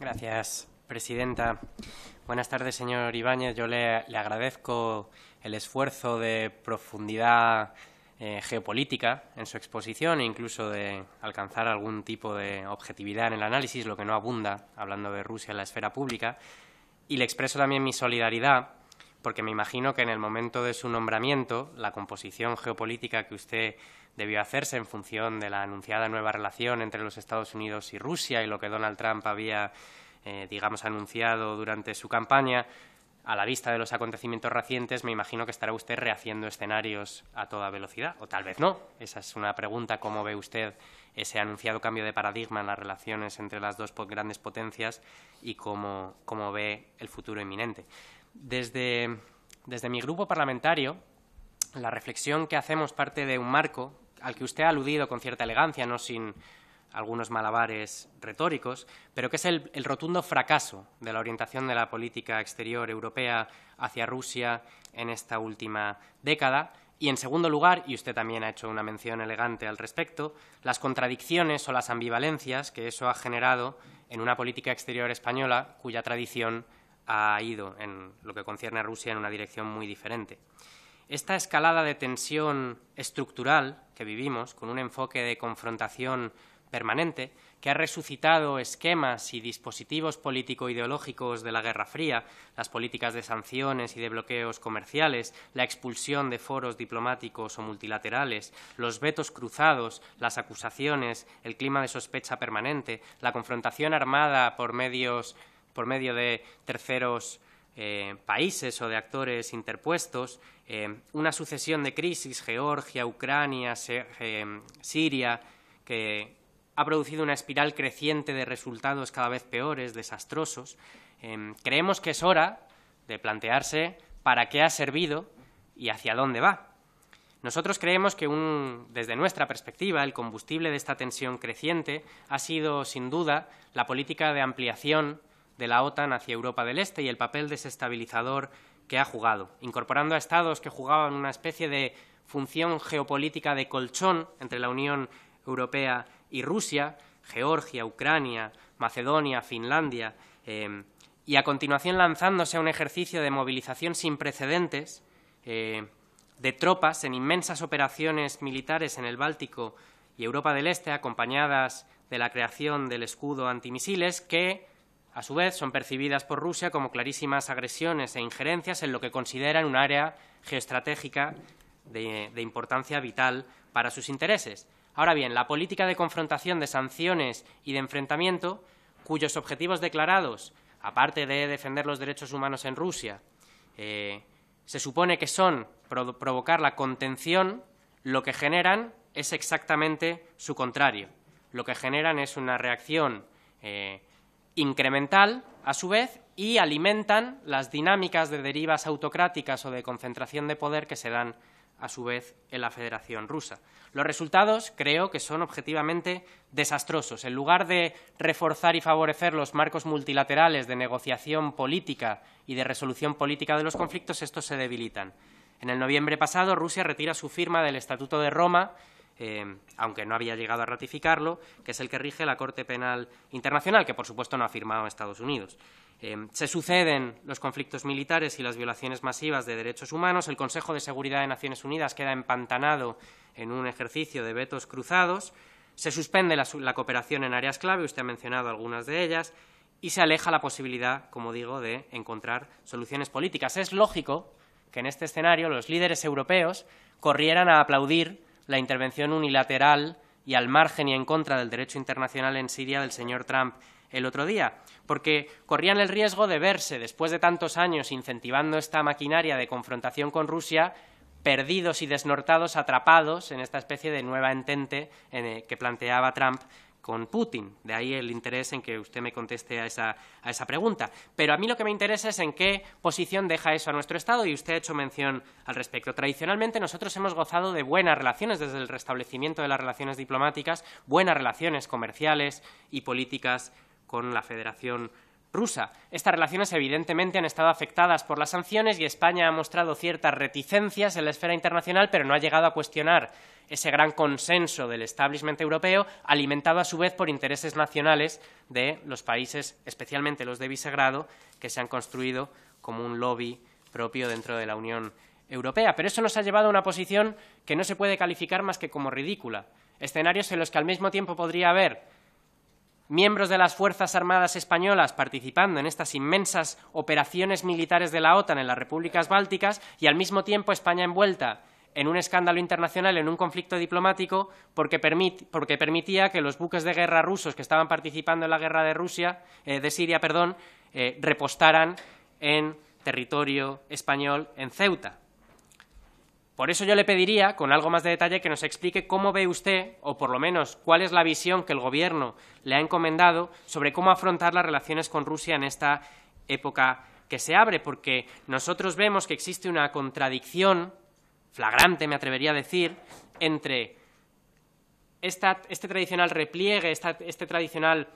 Gracias, presidenta. Buenas tardes, señor Ibáñez. Yo le, agradezco el esfuerzo de profundidad eh, geopolítica en su exposición e incluso de alcanzar algún tipo de objetividad en el análisis, lo que no abunda, hablando de Rusia en la esfera pública. Y le expreso también mi solidaridad, porque me imagino que en el momento de su nombramiento, la composición geopolítica que usted debió hacerse en función de la anunciada nueva relación entre los Estados Unidos y Rusia y lo que Donald Trump había, eh, digamos, anunciado durante su campaña. A la vista de los acontecimientos recientes, me imagino que estará usted rehaciendo escenarios a toda velocidad, o tal vez no. Esa es una pregunta. ¿Cómo ve usted ese anunciado cambio de paradigma en las relaciones entre las dos grandes potencias y cómo, ve el futuro inminente? desde mi grupo parlamentario, la reflexión que hacemos parte de un marco al que usted ha aludido con cierta elegancia, no sin algunos malabares retóricos, pero que es el, rotundo fracaso de la orientación de la política exterior europea hacia Rusia en esta última década. Y, en segundo lugar, y usted también ha hecho una mención elegante al respecto, las contradicciones o las ambivalencias que eso ha generado en una política exterior española cuya tradición ha ido en lo que concierne a Rusia en una dirección muy diferente esta escalada de tensión estructural que vivimos, con un enfoque de confrontación permanente, que ha resucitado esquemas y dispositivos político-ideológicos de la Guerra Fría, las políticas de sanciones y de bloqueos comerciales, la expulsión de foros diplomáticos o multilaterales, los vetos cruzados, las acusaciones, el clima de sospecha permanente, la confrontación armada por, medio de terceros eh, países o de actores interpuestos, Em, una sucesión de crisis, Georgia, Ucrania, em, Siria, que ha producido una espiral creciente de resultados cada vez peores, desastrosos, em, creemos que es hora de plantearse para qué ha servido y hacia dónde va. Nosotros creemos que, desde nuestra perspectiva, el combustible de esta tensión creciente ha sido, sin duda, la política de ampliación de la OTAN hacia Europa del Este y el papel desestabilizador que ha jugado, incorporando a estados que jugaban una especie de función geopolítica de colchón entre la Unión Europea y Rusia, Georgia, Ucrania, Macedonia, Finlandia, em, y a continuación lanzándose a un ejercicio de movilización sin precedentes eh, de tropas en inmensas operaciones militares en el Báltico y Europa del Este, acompañadas de la creación del escudo antimisiles, que a su vez, son percibidas por Rusia como clarísimas agresiones e injerencias en lo que consideran un área geoestratégica de, importancia vital para sus intereses. Ahora bien, la política de confrontación, de sanciones y de enfrentamiento, cuyos objetivos declarados, aparte de defender los derechos humanos en Rusia, eh, se supone que son provocar la contención, lo que generan es exactamente su contrario. Lo que generan es una reacción eh, incremental, a su vez, y alimentan las dinámicas de derivas autocráticas o de concentración de poder que se dan, a su vez, en la Federación Rusa. Los resultados creo que son objetivamente desastrosos. En lugar de reforzar y favorecer los marcos multilaterales de negociación política y de resolución política de los conflictos, estos se debilitan. En el noviembre pasado, Rusia retira su firma del Estatuto de Roma Em, aunque no había llegado a ratificarlo, que es el que rige la Corte Penal Internacional, que por supuesto no ha firmado Estados Unidos. Em, se suceden los conflictos militares y las violaciones masivas de derechos humanos. El Consejo de Seguridad de Naciones Unidas queda empantanado en un ejercicio de vetos cruzados. Se suspende la cooperación en áreas clave, usted ha mencionado algunas de ellas, y se aleja la posibilidad, como digo, de encontrar soluciones políticas. Es lógico que en este escenario los líderes europeos corrieran a aplaudir la intervención unilateral y al margen y en contra del derecho internacional en Siria del señor Trump el otro día, porque corrían el riesgo de verse, después de tantos años incentivando esta maquinaria de confrontación con Rusia, perdidos y desnortados, atrapados en esta especie de nueva entente eh, que planteaba Trump con Putin. De ahí el interés en que usted me conteste a esa, pregunta. Pero a mí lo que me interesa es en qué posición deja eso a nuestro Estado y usted ha hecho mención al respecto. Tradicionalmente nosotros hemos gozado de buenas relaciones desde el restablecimiento de las relaciones diplomáticas, buenas relaciones comerciales y políticas con la Federación rusa. Estas relaciones evidentemente han estado afectadas por las sanciones y España ha mostrado ciertas reticencias en la esfera internacional, pero no ha llegado a cuestionar ese gran consenso del establishment europeo, alimentado a su vez por intereses nacionales de los países, especialmente los de Visegrado, que se han construido como un lobby propio dentro de la Unión Europea. Pero eso nos ha llevado a una posición que no se puede calificar más que como ridícula. Escenarios en los que al mismo tiempo podría haber miembros de las Fuerzas Armadas Españolas participando en estas inmensas operaciones militares de la OTAN en las repúblicas bálticas y al mismo tiempo España envuelta en un escándalo internacional, en un conflicto diplomático, porque, permitía que los buques de guerra rusos que estaban participando en la guerra de, Rusia, eh, de Siria perdón, eh, repostaran en territorio español en Ceuta. Por eso yo le pediría, con algo más de detalle, que nos explique cómo ve usted, o por lo menos cuál es la visión que el Gobierno le ha encomendado sobre cómo afrontar las relaciones con Rusia en esta época que se abre, porque nosotros vemos que existe una contradicción flagrante, me atrevería a decir, entre este tradicional repliegue, esta, este tradicional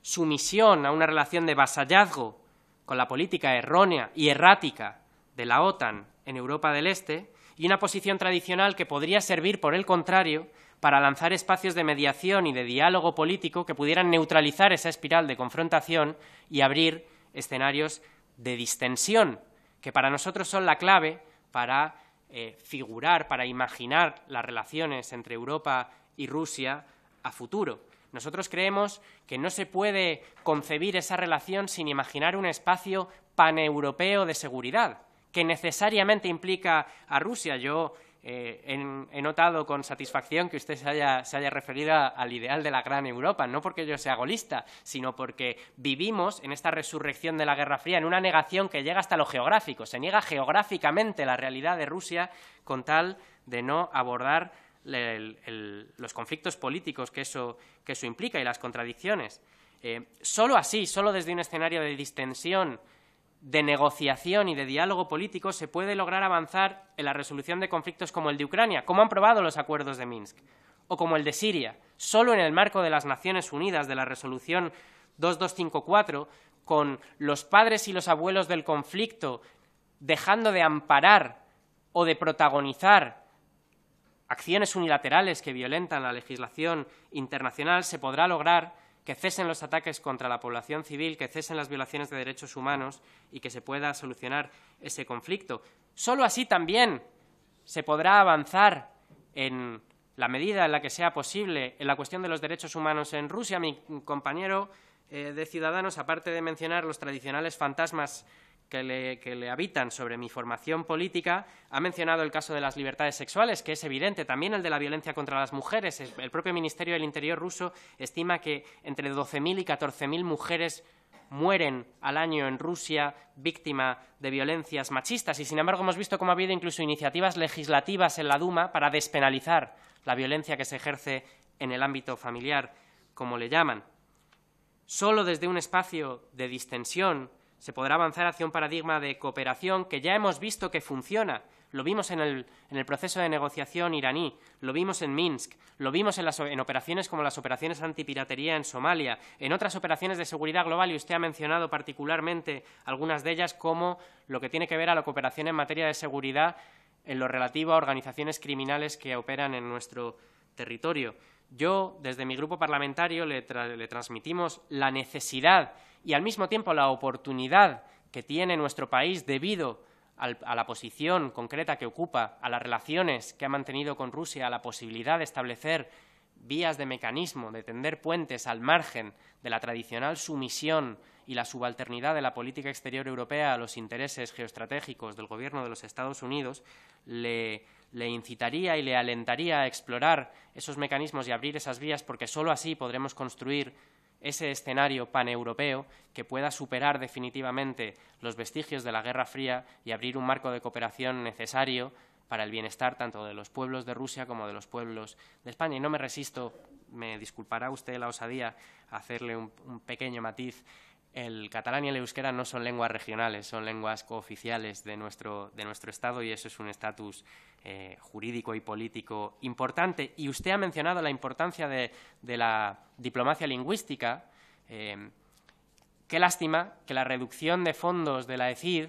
sumisión a una relación de vasallazgo con la política errónea y errática de la OTAN en Europa del Este, y una posición tradicional que podría servir, por el contrario, para lanzar espacios de mediación y de diálogo político que pudieran neutralizar esa espiral de confrontación y abrir escenarios de distensión, que para nosotros son la clave para eh, figurar, para imaginar las relaciones entre Europa y Rusia a futuro. Nosotros creemos que no se puede concebir esa relación sin imaginar un espacio paneuropeo de seguridad, que necesariamente implica a Rusia. Yo eh, he notado con satisfacción que usted se haya, referido al ideal de la gran Europa, no porque yo sea golista, sino porque vivimos en esta resurrección de la Guerra Fría, en una negación que llega hasta lo geográfico. Se niega geográficamente la realidad de Rusia con tal de no abordar los conflictos políticos que eso, implica y las contradicciones. Eh, solo así, solo desde un escenario de distensión de negociación y de diálogo político se puede lograr avanzar en la resolución de conflictos como el de Ucrania, como han probado los acuerdos de Minsk, o como el de Siria, solo en el marco de las Naciones Unidas de la resolución 2254, con los padres y los abuelos del conflicto dejando de amparar o de protagonizar acciones unilaterales que violentan la legislación internacional, se podrá lograr que cesen los ataques contra la población civil, que cesen las violaciones de derechos humanos y que se pueda solucionar ese conflicto. Solo así también se podrá avanzar en la medida en la que sea posible en la cuestión de los derechos humanos en Rusia. Mi compañero eh, de Ciudadanos, aparte de mencionar los tradicionales fantasmas que le, habitan sobre mi formación política. Ha mencionado el caso de las libertades sexuales, que es evidente, también el de la violencia contra las mujeres. El propio Ministerio del Interior ruso estima que entre 12.000 y 14.000 mujeres mueren al año en Rusia víctima de violencias machistas y, sin embargo, hemos visto cómo ha habido incluso iniciativas legislativas en la Duma para despenalizar la violencia que se ejerce en el ámbito familiar, como le llaman. Solo desde un espacio de distensión, se podrá avanzar hacia un paradigma de cooperación que ya hemos visto que funciona. Lo vimos en el, proceso de negociación iraní, lo vimos en Minsk, lo vimos en, en operaciones como las operaciones antipiratería en Somalia, en otras operaciones de seguridad global, y usted ha mencionado particularmente algunas de ellas como lo que tiene que ver a la cooperación en materia de seguridad en lo relativo a organizaciones criminales que operan en nuestro territorio yo, desde mi grupo parlamentario, le, transmitimos la necesidad y al mismo tiempo la oportunidad que tiene nuestro país debido a la posición concreta que ocupa, a las relaciones que ha mantenido con Rusia, a la posibilidad de establecer vías de mecanismo, de tender puentes al margen de la tradicional sumisión y la subalternidad de la política exterior europea a los intereses geoestratégicos del Gobierno de los Estados Unidos, le le incitaría y le alentaría a explorar esos mecanismos y abrir esas vías porque sólo así podremos construir ese escenario paneuropeo que pueda superar definitivamente los vestigios de la Guerra Fría y abrir un marco de cooperación necesario para el bienestar tanto de los pueblos de Rusia como de los pueblos de España. Y no me resisto, me disculpará usted la osadía, a hacerle un, un pequeño matiz el catalán y el euskera no son lenguas regionales, son lenguas cooficiales de nuestro, Estado y eso es un estatus eh, jurídico y político importante. Y usted ha mencionado la importancia de, la diplomacia lingüística. Eh, qué lástima que la reducción de fondos de la ECID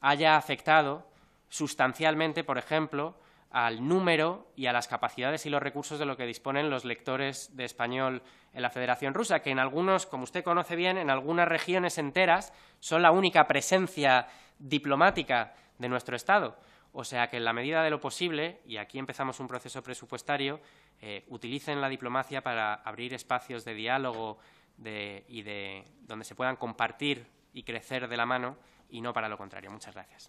haya afectado sustancialmente, por ejemplo, al número y a las capacidades y los recursos de lo que disponen los lectores de español en la Federación Rusa, que en algunos, como usted conoce bien, en algunas regiones enteras son la única presencia diplomática de nuestro Estado. O sea que en la medida de lo posible, y aquí empezamos un proceso presupuestario, eh, utilicen la diplomacia para abrir espacios de diálogo y de donde se puedan compartir y crecer de la mano y no para lo contrario. Muchas gracias.